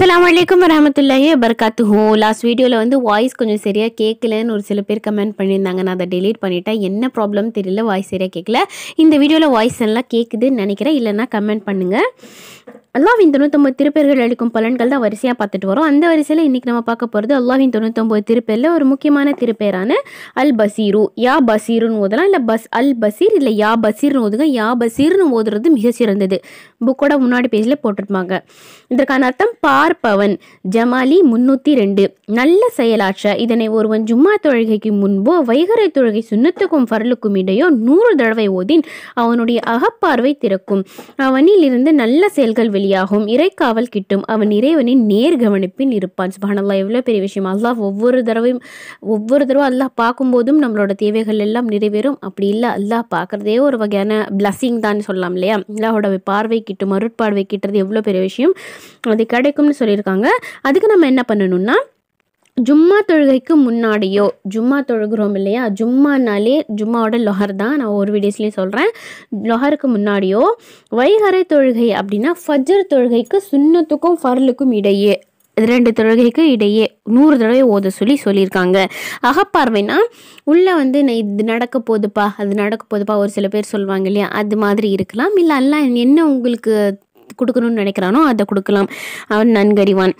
அஸ்லாம் வலைக்கம் வரமத்துல்லாயே பர்காத்து லாஸ்ட் வீடியோவில் வந்து வாய்ஸ் கொஞ்சம் சரியாக கேட்கலன்னு ஒரு சில பேர் கமெண்ட் பண்ணியிருந்தாங்க நான் அதை டெலீட் பண்ணிட்டேன் என்ன ப்ராப்ளம் தெரியல வாய்ஸ் சரியாக கேட்கல இந்த வீடியோவில் வாய்ஸ் எல்லாம் கேட்குதுன்னு நினைக்கிறேன் இல்லைன்னா கமெண்ட் பண்ணுங்கள் அல்லாவின் தொண்ணூத்தொம்பது திருப்பேர்கள் அளிக்கும் பலன்கள் தான் வரிசையாக பார்த்துட்டு வரோம் அந்த வரிசையில் இன்றைக்கி நம்ம பார்க்க போகிறது அல்லாவின் தொண்ணூத்தொம்பது திருப்பேரில் ஒரு முக்கியமான திருப்பேரான அல் பசீரு யா பசீருன்னு ஓதலாம் இல்லை பஸ் அல் பசீர் இல்லை யா பசீர்னு ஓதுங்க யா பசீர்னு ஓதுறது மிகச்சிறந்தது புக்கோட முன்னாடி பேஜில் போட்டிருப்பாங்க இதற்கான அர்த்தம் பார்ப்பவன் ஜமாலி முன்னூற்றி ரெண்டு நல்ல செயலாற்ற இதனை ஒருவன் ஜும்மா தொழுகைக்கு முன்போ வைகரை தொழுகை சுண்ணத்துக்கும் ஃபரலுக்கும் இடையோ நூறு தடவை ஓதின் அவனுடைய அகப்பார்வை திறக்கும் அவனில் இருந்து நல்ல செயல்கள் வெளியே வெளியாகும் இறைக்காவல் கிட்டும் அவன் இறைவனின் நேர் கவனிப்பில் இருப்பான் சுபானல்லா எவ்வளோ பெரிய விஷயம் அல்லாஹ் ஒவ்வொரு தடவையும் ஒவ்வொரு தடவை அல்லாஹ் பார்க்கும்போதும் நம்மளோட தேவைகள் எல்லாம் நிறைவேறும் அப்படி இல்லை அல்லாஹ் பார்க்குறதே ஒரு வகையான பிளஸ்ஸிங் தான் சொல்லலாம் இல்லையா அல்லாஹோட பார்வை கிட்டும் அருட்பார்வை கிட்டது எவ்வளோ பெரிய விஷயம் அது கிடைக்கும்னு சொல்லியிருக்காங்க அதுக்கு நம்ம என்ன பண்ணணும்னா ஜும்மா தொழுகைக்கு முன்னாடியோ ஜும்மா தொழுகிறோம் இல்லையா ஜும்மானாலே ஜும்மாவோட லொஹர் தான் நான் ஒரு வீடியோஸ்லேயும் சொல்கிறேன் லொஹருக்கு முன்னாடியோ வைகரை தொழுகை அப்படின்னா ஃபஜர் தொழுகைக்கு சுண்ணத்துக்கும் ஃபர்லுக்கும் இடையே ரெண்டு தொழுகைக்கு இடையே நூறு தடவை ஓத சொல்லி சொல்லியிருக்காங்க அகப்பார்வைனா உள்ளே வந்து இது நடக்க போகுதுப்பா அது நடக்க போதுப்பா ஒரு சில பேர் சொல்லுவாங்க இல்லையா அது மாதிரி இருக்கலாம் இல்லை எல்லாம் என்ன உங்களுக்கு கொடுக்கணும்னு நினைக்கிறானோ அதை கொடுக்கலாம் அவன் நன்கறிவான்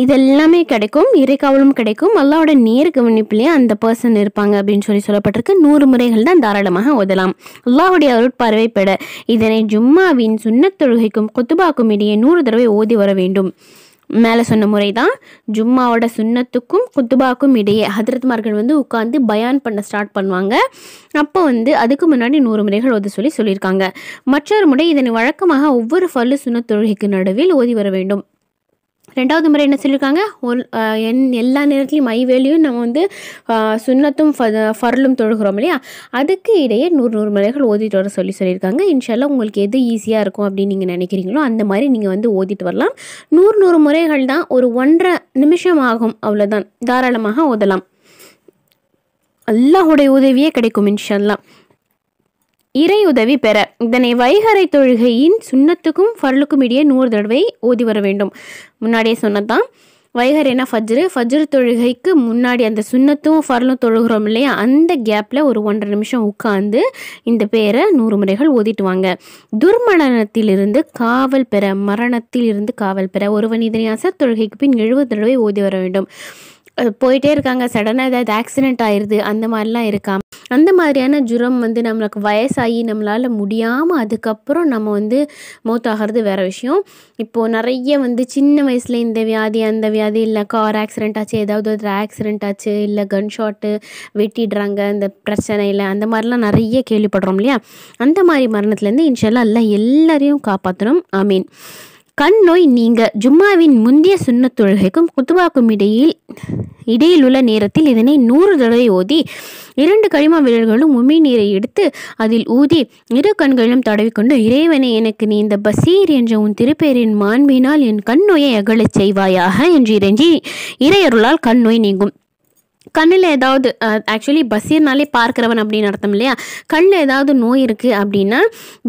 இது எல்லாமே கிடைக்கும் இறைக்காவலும் கிடைக்கும் அல்லாவோட நேர் கவனிப்புலேயே அந்த பர்சன் இருப்பாங்க அப்படின்னு சொல்லி சொல்லப்பட்டிருக்கு நூறு முறைகள் தான் தாராளமாக ஓதலாம் அல்லாவுடைய பார்வை பெற இதனை ஜும்மாவின் சுண்ணத் தொழுகைக்கும் கொத்துபாக்கும் இடையே நூறு தடவை ஓதி வர வேண்டும் மேலே சொன்ன முறை தான் ஜும்மாவோட சுண்ணத்துக்கும் குத்துபாக்கும் இடையே ஹதரத்மார்கள் வந்து உட்காந்து பயான் பண்ண ஸ்டார்ட் பண்ணுவாங்க அப்போ வந்து அதுக்கு முன்னாடி நூறு முறைகள் ஓதி சொல்லி சொல்லியிருக்காங்க மற்றொரு முறை இதனை வழக்கமாக ஒவ்வொரு ஃபல்லு சுண்ணத் தொழுகைக்கு நடுவில் ஓதி வர வேண்டும் ரெண்டாவது முறை என்ன சொல்லியிருக்காங்க ஒன் என் எல்லா நேரத்துலையும் மை வேலையும் நம்ம வந்து சுண்ணத்தும் ஃபர்லும் தொழுகிறோம் இல்லையா அதுக்கு இடையே நூறு நூறு முறைகள் ஓதிட்டு வர சொல்லி சொல்லியிருக்காங்க இன்ஷால்லாம் உங்களுக்கு எது ஈஸியாக இருக்கும் அப்படின்னு நீங்கள் நினைக்கிறீங்களோ அந்த மாதிரி நீங்கள் வந்து ஓதிட்டு வரலாம் நூறு நூறு முறைகள் தான் ஒரு ஒன்றரை நிமிஷம் ஆகும் அவ்வளோதான் தாராளமாக ஓதலாம் அல்லாஹுடைய உதவியே கிடைக்கும் இன்ஷால்லாம் இறை உதவி பெற இதனை வைகரை தொழுகையின் சுண்ணத்துக்கும் ஃபர்லுக்கும் இடையே நூறு தடவை ஓதி வர வேண்டும் முன்னாடியே சொன்னதான் வைகரைனா ஃபஜ்ரு ஃபஜ்ரு தொழுகைக்கு முன்னாடி அந்த சுண்ணத்தும் ஃபர்லும் தொழுகிறோம் இல்லையா அந்த கேப்பில் ஒரு ஒன்றரை நிமிஷம் உட்காந்து இந்த பேரை நூறு முறைகள் ஓதிட்டு வாங்க துர்மரணத்திலிருந்து காவல் பெற மரணத்தில் இருந்து காவல் பெற ஒருவன் இதனை அசர் தொழுகைக்கு பின் எழுபது தடவை ஓதி வர வேண்டும் போயிட்டே இருக்காங்க சடனாக ஏதாவது ஆக்சிடென்ட் ஆயிடுது அந்த மாதிரிலாம் இருக்காமல் அந்த மாதிரியான ஜுரம் வந்து நம்மளுக்கு வயசாகி நம்மளால் முடியாமல் அதுக்கப்புறம் நம்ம வந்து மௌத்தாகிறது வேறு விஷயம் இப்போது நிறைய வந்து சின்ன வயசில் இந்த வியாதி அந்த வியாதி இல்லை கார் ஆக்சிடெண்ட் ஆச்சு ஏதாவது ஒரு ஆக்சிடெண்ட் ஆச்சு இல்லை கன் ஷாட்டு வெட்டிடுறாங்க இந்த பிரச்சனையில் அந்த மாதிரிலாம் நிறைய கேள்விப்படுறோம் இல்லையா அந்த மாதிரி மரணத்துலேருந்து இன்ஷால்லா எல்லாம் எல்லாரையும் காப்பாற்றணும் மீன் கண் நோய் நீங்க ஜும்மாவின் முந்தைய சுண்ணத் தொழுகைக்கும் குத்துவாக்கும் இடையில் இடையிலுள்ள நேரத்தில் இதனை நூறு தடவை ஓதி இரண்டு களிமா வீரர்களும் உமி நீரை எடுத்து அதில் ஊதி இரு கண்களிலும் தடவிக்கொண்டு இறைவனை எனக்கு நீ இந்த பசீர் என்ற உன் திருப்பேரின் மாண்பினால் என் கண் நோயை அகலச் செய்வாயாக என்று இறைஞ்சி இறையருளால் கண் நோய் நீங்கும் கண்ணில் ஏதாவது ஆக்சுவலி பசீர்னாலே பார்க்குறவன் அப்படின்னு அர்த்தம் இல்லையா கண்ணில் ஏதாவது நோய் இருக்குது அப்படின்னா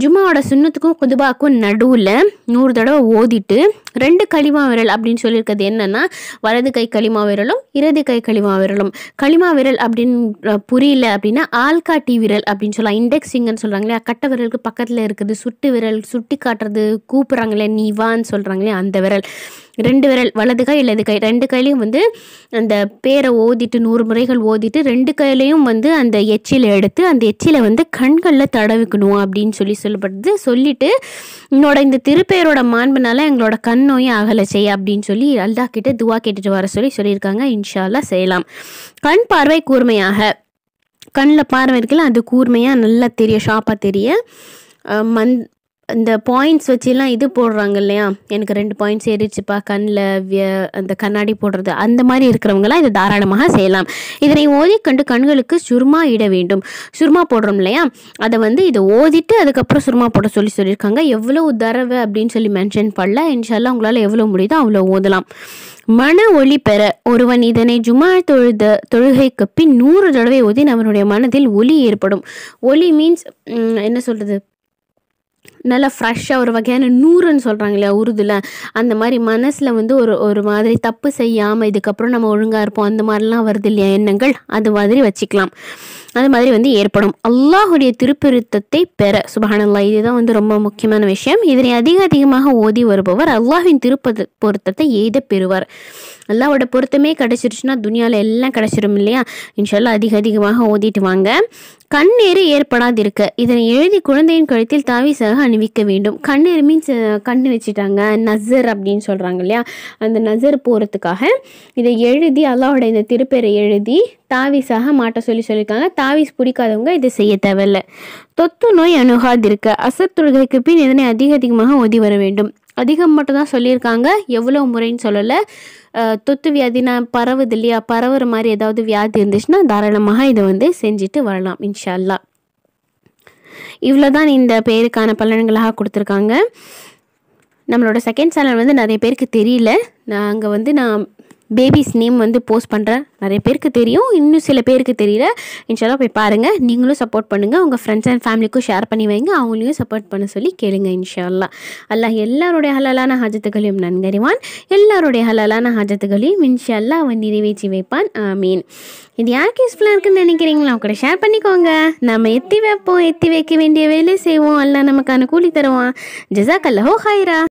ஜும்மாவோட சுண்ணத்துக்கும் குதுபாக்கும் நடுவில் நூறு தடவை ஓதிட்டு ரெண்டு களிமா விரல் அப்படின்னு சொல்லியிருக்கிறது என்னென்னா வலது கை களிமா விரலும் இறது கை களிமா விரலும் களிமா விரல் அப்படின்னு புரியல அப்படின்னா ஆள்காட்டி விரல் அப்படின்னு சொல்லலாம் இண்டெக்ஸிங்னு சொல்கிறாங்க இல்லையா கட்ட விரலுக்கு பக்கத்தில் இருக்குது சுட்டு விரல் சுட்டி காட்டுறது கூப்பிட்றாங்களே நீ வான்னு சொல்கிறாங்களே அந்த விரல் ரெண்டு விரல் வலது கை இல்லது கை ரெண்டு கையிலையும் வந்து அந்த பேரை ஓதிட்டு நூறு முறைகள் ஓதிட்டு ரெண்டு கையிலையும் வந்து அந்த எச்சில எடுத்து அந்த எச்சில வந்து கண்களில் தடவிக்கணும் அப்படின்னு சொல்லி சொல்லப்படுது சொல்லிட்டு என்னோட இந்த திருப்பேரோட மாண்புனால எங்களோட கண் மண் நோயும் ஆகலை செய்ய அப்படின்னு சொல்லி அல்தா கிட்ட துவா கேட்டுட்டு வர சொல்லி சொல்லியிருக்காங்க இன்ஷால்லா செய்யலாம் கண் பார்வை கூர்மையாக கண்ணில் பார்வை இருக்குல்ல அது கூர்மையாக நல்லா தெரிய ஷார்ப்பாக தெரிய மந்த் இந்த பாயிண்ட்ஸ் வச்சுலாம் இது போடுறாங்க இல்லையா எனக்கு ரெண்டு பாயிண்ட்ஸ் ஏறிச்சுப்பா கண்ணில் அந்த கண்ணாடி போடுறது அந்த மாதிரி இருக்கிறவங்களாம் இதை தாராளமாக செய்யலாம் இதனை ஓதி கண்டு கண்களுக்கு சுருமா இட வேண்டும் சுருமா போடுறோம் இல்லையா அதை வந்து இதை ஓதிட்டு அதுக்கப்புறம் சுருமா போட சொல்லி சொல்லியிருக்காங்க எவ்வளோ தரவை அப்படின்னு சொல்லி மென்ஷன் பண்ணல இன்ஷால்லாம் உங்களால் எவ்வளோ முடியுதோ அவ்வளோ ஓதலாம் மன ஒளி பெற ஒருவன் இதனை ஜுமா தொழுத தொழுகைக்கு பின் நூறு தடவை ஓதின் நம்மளுடைய மனதில் ஒலி ஏற்படும் ஒலி மீன்ஸ் என்ன சொல்கிறது நல்லா ஃப்ரெஷ்ஷாக ஒரு வகையான நூறுன்னு சொல்கிறாங்க இல்லையா உருதுல அந்த மாதிரி மனசில் வந்து ஒரு ஒரு மாதிரி தப்பு செய்யாமல் இதுக்கப்புறம் நம்ம ஒழுங்காக இருப்போம் அந்த மாதிரிலாம் வருது இல்லையா எண்ணங்கள் அது மாதிரி வச்சுக்கலாம் அது மாதிரி வந்து ஏற்படும் அல்லாஹுடைய திருப்பிருத்தத்தை பெற சுபஹானல்லா இதுதான் வந்து ரொம்ப முக்கியமான விஷயம் இதனை அதிக அதிகமாக ஓதி வருபவர் அல்லாஹின் திருப்ப பொருத்தத்தை எய்த பெறுவார் அல்லாவோட பொருத்தமே கிடச்சிருச்சுன்னா துனியாவில் எல்லாம் கிடச்சிரும் இல்லையா இன்ஷால்லாம் அதிக அதிகமாக ஓதிட்டு வாங்க ஏற்படாது ஏற்படாதிருக்க இதனை எழுதி குழந்தையின் கழுத்தில் தாவிசாக அணிவிக்க வேண்டும் கண்ணீர் மீன்ஸ் கண்ணு வச்சுட்டாங்க நசர் அப்படின்னு சொல்கிறாங்க இல்லையா அந்த நசர் போகிறதுக்காக இதை எழுதி அல்லாவோட இந்த திருப்பேரை எழுதி தாவிஸாக மாட்ட சொல்லி சொல்லியிருக்காங்க தாவிஸ் பிடிக்காதவங்க இதை செய்ய தேவையில்லை தொத்து நோய் அணுகாதிருக்க அசத்துள்கைக்கு பின் இதனை அதிக அதிகமாக ஓதி வர வேண்டும் அதிகம் மட்டும் தான் சொல்லியிருக்காங்க எவ்வளோ முறைன்னு சொல்லலை தொத்து வியாதினா பரவுது இல்லையா பரவுற மாதிரி ஏதாவது வியாதி இருந்துச்சுன்னா தாராளமாக இதை வந்து செஞ்சுட்டு வரலாம் இன்ஷால்லா இவ்வளோ தான் இந்த பேருக்கான பலன்களாக கொடுத்துருக்காங்க நம்மளோட செகண்ட் சேனல் வந்து நிறைய பேருக்கு தெரியல நான் அங்கே வந்து நான் பேபிஸ் நேம் வந்து போஸ்ட் பண்ணுறேன் நிறைய பேருக்கு தெரியும் இன்னும் சில பேருக்கு தெரியல இன்ஷாலாக போய் பாருங்கள் நீங்களும் சப்போர்ட் பண்ணுங்கள் உங்கள் ஃப்ரெண்ட்ஸ் அண்ட் ஃபேமிலிக்கும் ஷேர் பண்ணி வைங்க அவங்களையும் சப்போர்ட் பண்ண சொல்லி கேளுங்க இன்ஷால்லா அல்லா எல்லாருடைய ஹலாலான ஹாஜத்துகளையும் நன்கறிவான் எல்லாருடைய ஹலாலான ஹாஜத்துகளையும் இன்ஷால்லா அவன் நிறைவேற்றி வைப்பான் ஆமீன் இது யாருக்கு யூஸ்ஃபுல்லாக இருக்குன்னு நினைக்கிறீங்களா அவங்க கூட ஷேர் பண்ணிக்கோங்க நம்ம எத்தி வைப்போம் எத்தி வைக்க வேண்டிய வேலை செய்வோம் அல்ல நமக்கான கூலி தருவான் ஜசாக் அல்லஹோ ஹாயிரா